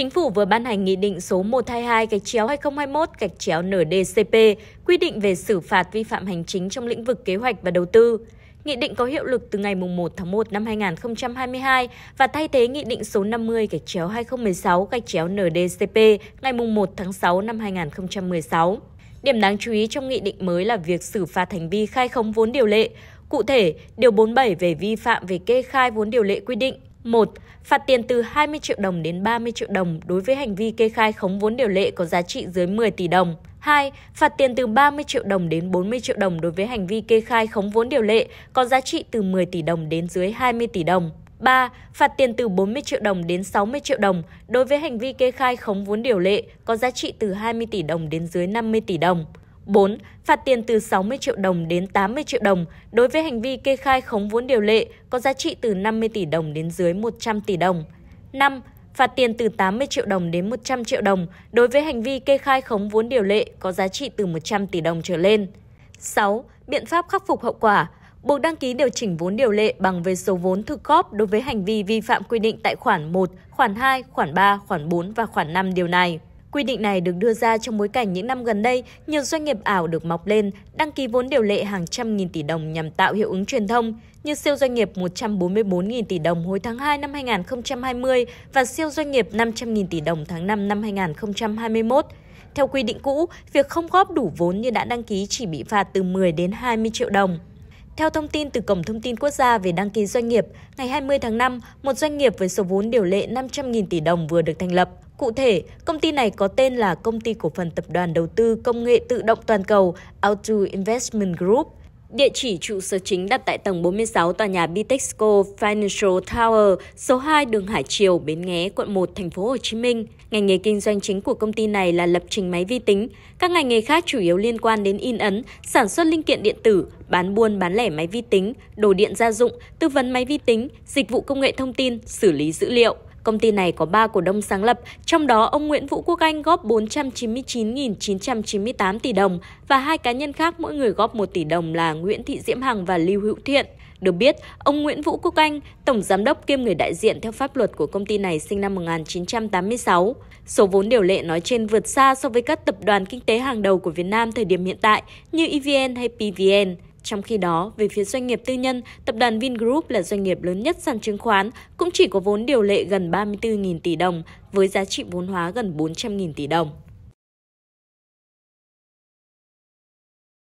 Chính phủ vừa ban hành Nghị định số 122 gạch chéo 2021 gạch chéo NDCP quy định về xử phạt vi phạm hành chính trong lĩnh vực kế hoạch và đầu tư. Nghị định có hiệu lực từ ngày 1 tháng 1 năm 2022 và thay thế Nghị định số 50 gạch chéo 2016 gạch chéo NDCP ngày 1 tháng 6 năm 2016. Điểm đáng chú ý trong nghị định mới là việc xử phạt hành vi khai khống vốn điều lệ. Cụ thể, Điều 47 về vi phạm về kê khai vốn điều lệ quy định 1. Phạt tiền từ 20 triệu đồng đến 30 triệu đồng đối với hành vi kê khai khống vốn điều lệ có giá trị dưới 10 tỷ đồng. 2. Phạt tiền từ 30 triệu đồng đến 40 triệu đồng đối với hành vi kê khai khống vốn điều lệ có giá trị từ 10 tỷ đồng đến dưới 20 tỷ đồng. 3. Phạt tiền từ 40 triệu đồng đến 60 triệu đồng đối với hành vi kê khai khống vốn điều lệ có giá trị từ 20 tỷ đồng đến dưới 50 tỷ đồng. 4. Phạt tiền từ 60 triệu đồng đến 80 triệu đồng đối với hành vi kê khai khống vốn điều lệ có giá trị từ 50 tỷ đồng đến dưới 100 tỷ đồng. 5. Phạt tiền từ 80 triệu đồng đến 100 triệu đồng đối với hành vi kê khai khống vốn điều lệ có giá trị từ 100 tỷ đồng trở lên. 6. Biện pháp khắc phục hậu quả buộc đăng ký điều chỉnh vốn điều lệ bằng về số vốn thực góp đối với hành vi vi phạm quy định tại khoản 1, khoản 2, khoản 3, khoản 4 và khoản 5 điều này. Quy định này được đưa ra trong bối cảnh những năm gần đây, nhiều doanh nghiệp ảo được mọc lên, đăng ký vốn điều lệ hàng trăm nghìn tỷ đồng nhằm tạo hiệu ứng truyền thông, như siêu doanh nghiệp 144.000 tỷ đồng hồi tháng 2 năm 2020 và siêu doanh nghiệp 500.000 tỷ đồng tháng 5 năm 2021. Theo quy định cũ, việc không góp đủ vốn như đã đăng ký chỉ bị phạt từ 10 đến 20 triệu đồng. Theo thông tin từ Cổng Thông tin Quốc gia về đăng ký doanh nghiệp, ngày 20 tháng 5, một doanh nghiệp với số vốn điều lệ 500.000 tỷ đồng vừa được thành lập. Cụ thể, công ty này có tên là Công ty Cổ phần Tập đoàn Đầu tư Công nghệ Tự động Toàn cầu Auto Investment Group. Địa chỉ trụ sở chính đặt tại tầng 46 tòa nhà Bitexco Financial Tower, số 2 đường Hải Triều, Bến Nghé, quận 1, thành phố Hồ Chí Minh. Ngành nghề kinh doanh chính của công ty này là lập trình máy vi tính. Các ngành nghề khác chủ yếu liên quan đến in ấn, sản xuất linh kiện điện tử, bán buôn bán lẻ máy vi tính, đồ điện gia dụng, tư vấn máy vi tính, dịch vụ công nghệ thông tin, xử lý dữ liệu. Công ty này có 3 cổ đông sáng lập, trong đó ông Nguyễn Vũ Quốc Anh góp 499.998 tỷ đồng và hai cá nhân khác mỗi người góp 1 tỷ đồng là Nguyễn Thị Diễm Hằng và Lưu Hữu Thiện. Được biết, ông Nguyễn Vũ Quốc Anh, tổng giám đốc kiêm người đại diện theo pháp luật của công ty này sinh năm 1986. Số vốn điều lệ nói trên vượt xa so với các tập đoàn kinh tế hàng đầu của Việt Nam thời điểm hiện tại như EVN hay PVN. Trong khi đó, về phía doanh nghiệp tư nhân, tập đoàn Vingroup là doanh nghiệp lớn nhất sàn chứng khoán, cũng chỉ có vốn điều lệ gần 34.000 tỷ đồng, với giá trị vốn hóa gần 400.000 tỷ đồng.